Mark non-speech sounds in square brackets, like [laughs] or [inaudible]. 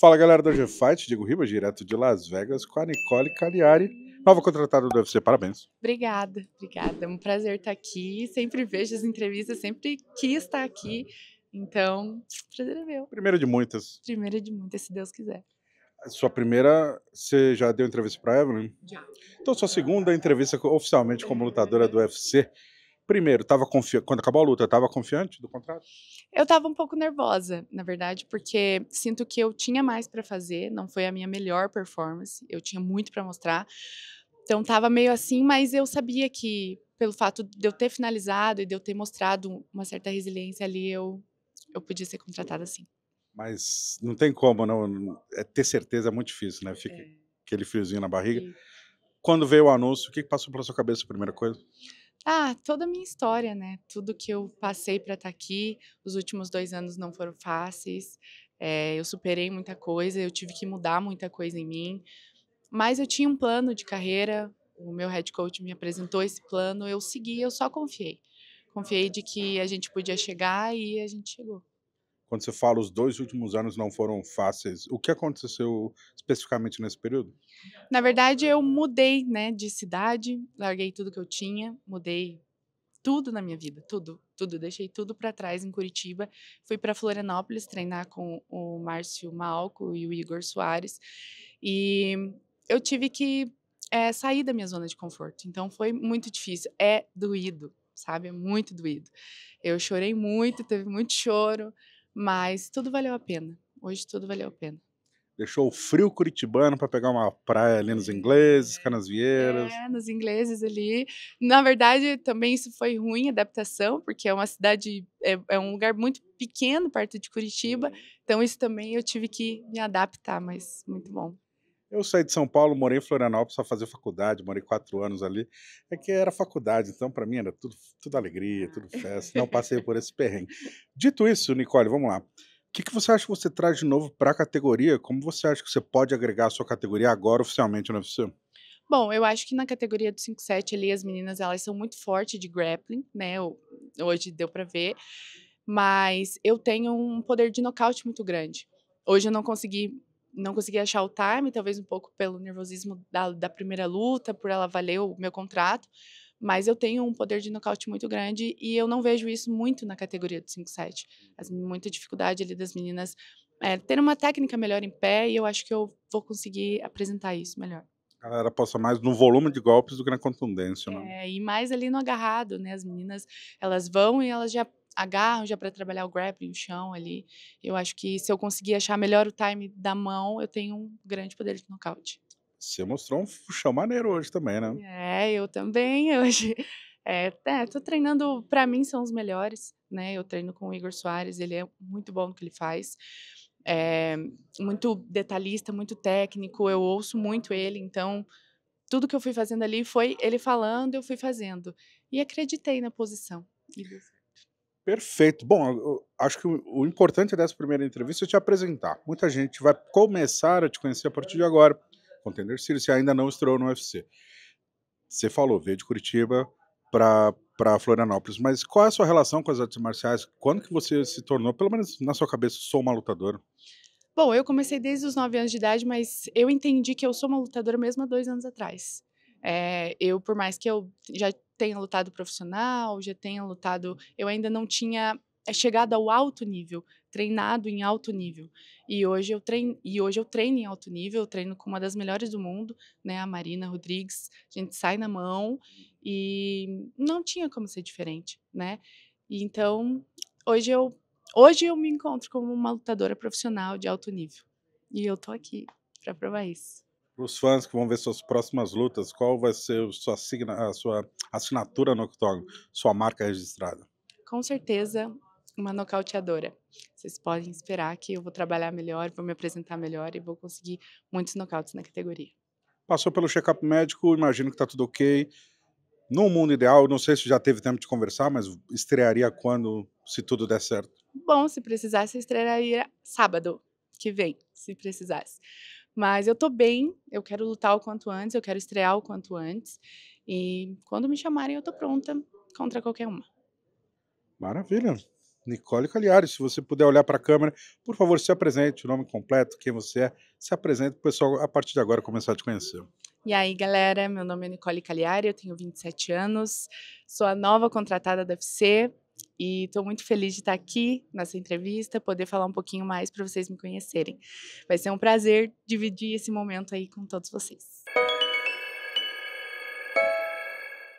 Fala galera do GFight, Diego Ribas, direto de Las Vegas, com a Nicole Cagliari, nova contratada do UFC. Parabéns. Obrigada, obrigada. É um prazer estar aqui. Sempre vejo as entrevistas, sempre quis estar aqui. Então, prazer é meu. Primeira de muitas. Primeira de muitas, se Deus quiser. Sua primeira, você já deu entrevista para Evelyn? Já. Então, sua segunda entrevista oficialmente como lutadora do UFC. Primeiro, tava confi... quando acabou a luta, estava confiante do contrato? Eu estava um pouco nervosa, na verdade, porque sinto que eu tinha mais para fazer, não foi a minha melhor performance, eu tinha muito para mostrar. Então estava meio assim, mas eu sabia que pelo fato de eu ter finalizado e de eu ter mostrado uma certa resiliência ali, eu eu podia ser contratada assim. Mas não tem como, não, é ter certeza é muito difícil, né? Fica é. aquele friozinho na barriga. E... Quando veio o anúncio, o que passou pela sua cabeça, primeira coisa? Ah, toda a minha história, né? Tudo que eu passei para estar tá aqui. Os últimos dois anos não foram fáceis. É, eu superei muita coisa, eu tive que mudar muita coisa em mim. Mas eu tinha um plano de carreira, o meu head coach me apresentou esse plano, eu segui, eu só confiei. Confiei de que a gente podia chegar e a gente chegou quando você fala os dois últimos anos não foram fáceis, o que aconteceu especificamente nesse período? Na verdade, eu mudei, né, de cidade, larguei tudo que eu tinha, mudei tudo na minha vida, tudo, tudo, deixei tudo para trás em Curitiba, fui para Florianópolis treinar com o Márcio Malco e o Igor Soares e eu tive que é, sair da minha zona de conforto, então foi muito difícil, é doído, sabe, é muito doído. Eu chorei muito, teve muito choro, mas tudo valeu a pena. Hoje tudo valeu a pena. Deixou o frio curitibano para pegar uma praia ali nos ingleses, Canasvieiras. É, nos ingleses ali. Na verdade, também isso foi ruim, adaptação, porque é uma cidade, é, é um lugar muito pequeno perto de Curitiba. Então, isso também eu tive que me adaptar, mas muito bom. Eu saí de São Paulo, morei em Florianópolis para fazer faculdade, morei quatro anos ali. É que era faculdade, então para mim era tudo, tudo alegria, tudo ah. festa. Não passei por esse perrengue. Dito isso, Nicole, vamos lá. O que, que você acha que você traz de novo para a categoria? Como você acha que você pode agregar a sua categoria agora oficialmente no UFC? Bom, eu acho que na categoria do 5-7 ali, as meninas, elas são muito fortes de grappling, né? Hoje deu para ver. Mas eu tenho um poder de nocaute muito grande. Hoje eu não consegui não consegui achar o time, talvez um pouco pelo nervosismo da, da primeira luta, por ela valer o meu contrato. Mas eu tenho um poder de nocaute muito grande e eu não vejo isso muito na categoria do 5-7. Uhum. Muita dificuldade ali das meninas é, eh, ter uma técnica melhor em pé e eu acho que eu vou conseguir apresentar isso melhor. A galera aposta mais no volume de golpes do que na contundência, né? É, e mais ali no agarrado, né? As meninas, elas vão e elas já a garja para trabalhar o grappling, o chão ali. Eu acho que se eu conseguir achar melhor o time da mão, eu tenho um grande poder de nocaute. Você mostrou um chão maneiro hoje também, né? É, eu também [laughs] hoje. É, é tô treinando, para mim são os melhores, né? Eu treino com o Igor Soares, ele é muito bom no que ele faz. É, muito detalhista, muito técnico, eu ouço muito ele, então tudo que eu fui fazendo ali foi ele falando, eu fui fazendo. E acreditei na posição. E Perfeito. Bom, acho que o, importante dessa primeira entrevista é te apresentar. Muita gente vai começar a te conhecer a partir de agora. Contender Series, se ainda não estreou no UFC. Você falou, veio de Curitiba para Florianópolis, mas qual é a sua relação com as artes marciais? Quando que você se tornou, pelo menos na sua cabeça, sou uma lutadora? Bom, eu comecei desde os 9 anos de idade, mas eu entendi que eu sou uma lutadora mesmo há dois anos atrás. É, eu, por mais que eu já tenha lutado profissional, já tenha lutado. Eu ainda não tinha eh, chegado ao alto nível, treinado em alto nível. E hoje eu treino, e hoje eu treino em alto nível, eu treino com uma das melhores do mundo, né, a Marina Rodrigues. A gente sai na mão e não tinha como ser diferente, né? E então, hoje eu hoje eu me encontro como uma lutadora profissional de alto nível. E eu tô aqui para provar isso para os fãs que vão ver suas próximas lutas, qual vai ser sua signa, a sua assinatura no octógono, sua marca registrada? Com certeza, uma nocauteadora. Vocês podem esperar que eu vou trabalhar melhor, vou me apresentar melhor e vou conseguir muitos nocautes na categoria. Passou pelo check-up médico, imagino que está tudo ok. No mundo ideal, não sei se já teve tempo de conversar, mas estrearia quando, se tudo der certo? Bom, se precisasse, estrearia sábado que vem, se precisasse. Mas eu tô bem, eu quero lutar o quanto antes, eu quero estrear o quanto antes. E quando me chamarem, eu tô pronta contra qualquer uma. Maravilha. Nicole Cagliari, se você puder olhar para a câmera, por favor, se apresente, o nome completo, quem você é, se apresente para o pessoal a partir de agora começar a te conhecer. E aí, galera, meu nome é Nicole Cagliari, eu tenho 27 anos, sou a nova contratada da UFC, e estou muito feliz de estar aqui nessa entrevista, poder falar um pouquinho mais para vocês me conhecerem. Vai ser um prazer dividir esse momento aí com todos vocês.